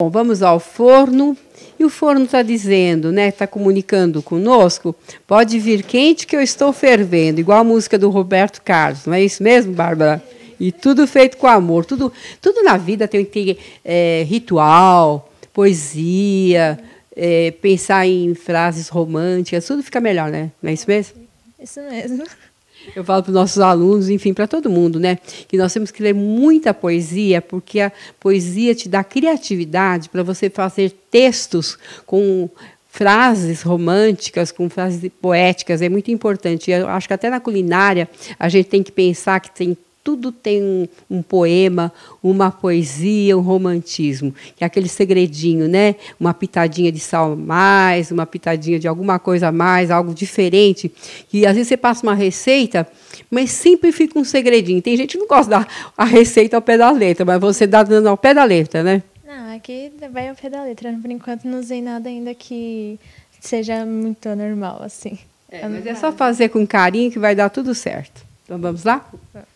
Bom, vamos ao forno. E o forno está dizendo, né? Está comunicando conosco. Pode vir quente que eu estou fervendo, igual a música do Roberto Carlos, não é isso mesmo, Bárbara? E tudo feito com amor. Tudo, tudo na vida tem que ter é, ritual, poesia, é, pensar em frases românticas, tudo fica melhor, né? Não é isso mesmo? É isso mesmo eu falo para os nossos alunos, enfim, para todo mundo, né? Que nós temos que ler muita poesia, porque a poesia te dá criatividade para você fazer textos com frases românticas, com frases poéticas, é muito importante. Eu acho que até na culinária a gente tem que pensar que tem tudo tem um, um, poema, uma poesia, um romantismo, que é aquele segredinho, né? Uma pitadinha de sal mais, uma pitadinha de alguma coisa mais, algo diferente. E às vezes você passa uma receita, mas sempre fica um segredinho. Tem gente que não gosta da a receita ao pé da letra, mas você dá dando ao pé da letra, né? Não, aqui vai ao pé da letra. Por enquanto não usei nada ainda que seja muito normal, assim. É, mas é só fazer com carinho que vai dar tudo certo. Então vamos lá? Vamos.